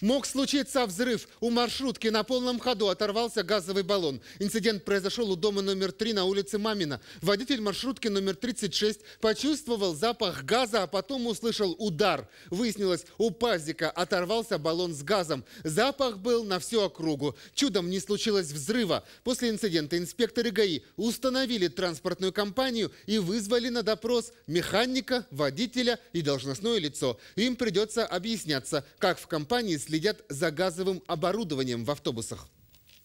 Мог случиться взрыв. У маршрутки на полном ходу оторвался газовый баллон. Инцидент произошел у дома номер 3 на улице Мамина. Водитель маршрутки номер 36 почувствовал запах газа, а потом услышал удар. Выяснилось, у пазика оторвался баллон с газом. Запах был на всю округу. Чудом не случилось взрыва. После инцидента инспекторы ГАИ установили транспортную компанию и вызвали на допрос механика, водителя и должностное лицо. Им придется объясняться, как в компании следят за газовым оборудованием в автобусах.